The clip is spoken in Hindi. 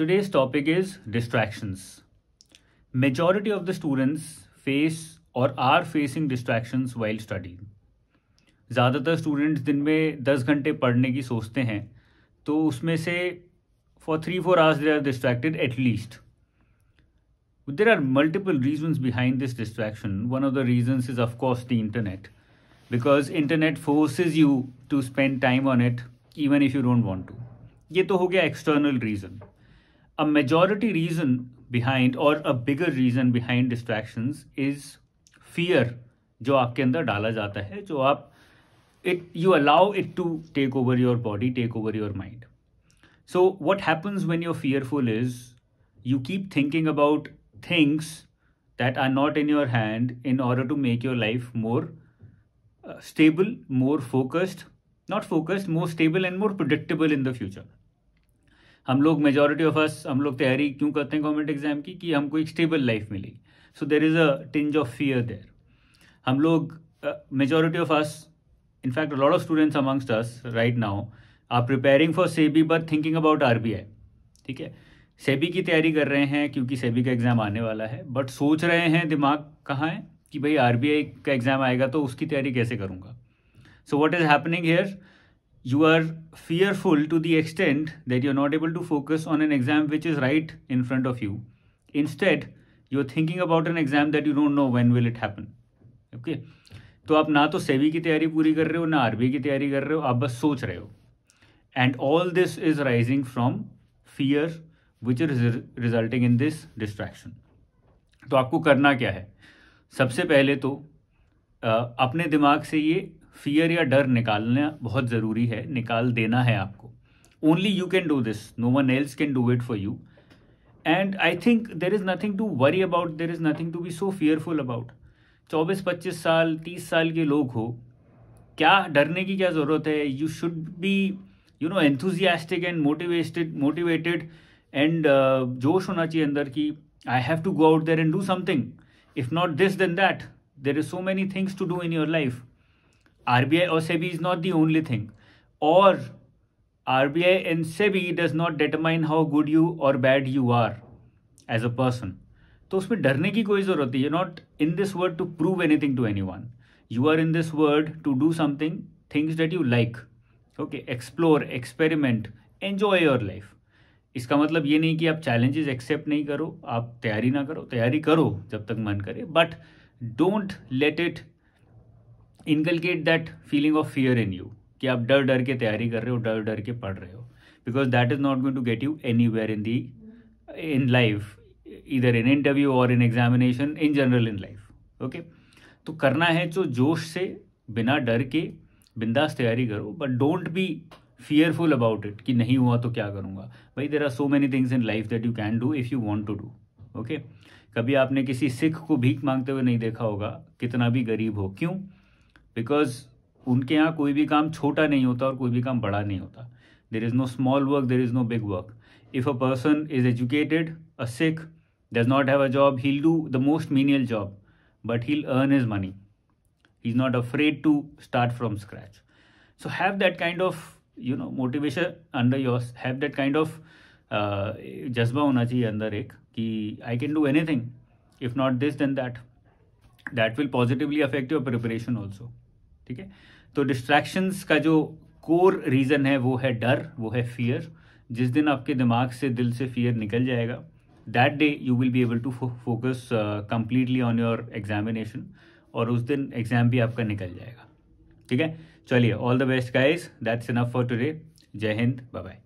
Today's topic is distractions. Majority of the students face और are facing distractions while study ज़्यादातर स्टूडेंट्स दिन में दस घंटे पढ़ने की सोचते हैं तो उसमें से for three four hours they are distracted at least there are multiple reasons behind this distraction one of the reasons is of course the internet because internet forces you to spend time on it even if you don't want to ये तो हो गया external reason a majority reason behind or a bigger reason behind distractions is fear जो आपके अंदर डाला जाता है you allow it to take over your body take over your mind so what happens when you're fearful is you keep thinking about things that are not in your hand in order to make your life more uh, stable more focused not focused more stable and more predictable in the future हम लोग मेजोरिटी ऑफ अस हम लोग तैयारी क्यों करते हैं गवर्नमेंट एग्जाम की कि हमको एक स्टेबल लाइफ मिलेगी so there is a tinge of fear there हम लोग majority of us in fact lot of students amongst us right now are preparing for SEBI but thinking about R ठीक है सेबी की तैयारी कर रहे हैं क्योंकि सेबी का एग्ज़ाम आने वाला है बट सोच रहे हैं दिमाग कहाँ है कि भाई आर का एग्ज़ाम आएगा तो उसकी तैयारी कैसे करूँगा so what is happening here you are fearful to the extent that you're not able to focus on an exam which is right in front of you. Instead, you're thinking about an exam that you don't know when will it happen. Okay? तो आप ना तो सेवी की तैयारी पूरी कर रहे हो ना आरबी की तैयारी कर रहे हो आप बस सोच रहे हो and all this is rising from fear which is resulting in this distraction तो आपको करना क्या है सबसे पहले तो अपने दिमाग से ये फियर या डर निकालना बहुत ज़रूरी है निकाल देना है आपको only you can do this no one else can do it for you and I think there is nothing to worry about there is nothing to be so fearful about चौबीस पच्चीस साल तीस साल के लोग हो क्या डरने की क्या ज़रूरत है you should be you know enthusiastic and motivated motivated and जोश होना चाहिए अंदर की I have to go out there and do something if not this then that there is so many things to do in your life R B I और RBI or SEBI is not the only thing. Or RBI and SEBI does not determine how good you और bad you are as a person तो उसमें डरने की कोई ज़रूरत नहीं you not in this world to prove anything to anyone you are in this world to do something things that you like okay explore experiment enjoy your life इसका मतलब ये नहीं कि आप चैलेंजेस एक्सेप्ट नहीं करो आप तैयारी ना करो तैयारी करो जब तक मन करे but don't let it inculcate that feeling of fear in you कि आप डर डर के तैयारी कर रहे हो डर डर के पढ़ रहे हो because that is not going to get you anywhere in the in life इधर इन इंटरव्यू और in examination in general in life okay तो करना है जो तो जोश से बिना डर के बिंदास तैयारी करो but don't be fearful about it कि नहीं हुआ तो क्या करूँगा भाई there are so many things in life that you can do if you want to do okay कभी आपने किसी सिख को भीख मांगते हुए नहीं देखा होगा कितना भी गरीब हो क्यों बिकॉज उनके यहाँ कोई भी काम छोटा नहीं होता और कोई भी काम बड़ा नहीं होता there is no small work there is no big work if a person is educated a Sikh does not have a job he'll do the most menial job but he'll earn his money he is not afraid to start from scratch so have that kind of you know motivation under your have that kind of जज्बा होना चाहिए अंदर एक कि I can do any thing if not this then that that will positively affect your preparation also ठीक है तो डिस्ट्रैक्शंस का जो कोर रीज़न है वो है डर वो है फियर जिस दिन आपके दिमाग से दिल से फियर निकल जाएगा that day you will be able to focus completely on your examination और उस दिन एग्जाम भी आपका निकल जाएगा ठीक है चलिए all the best guys that's enough for today जय हिंद बाय बाय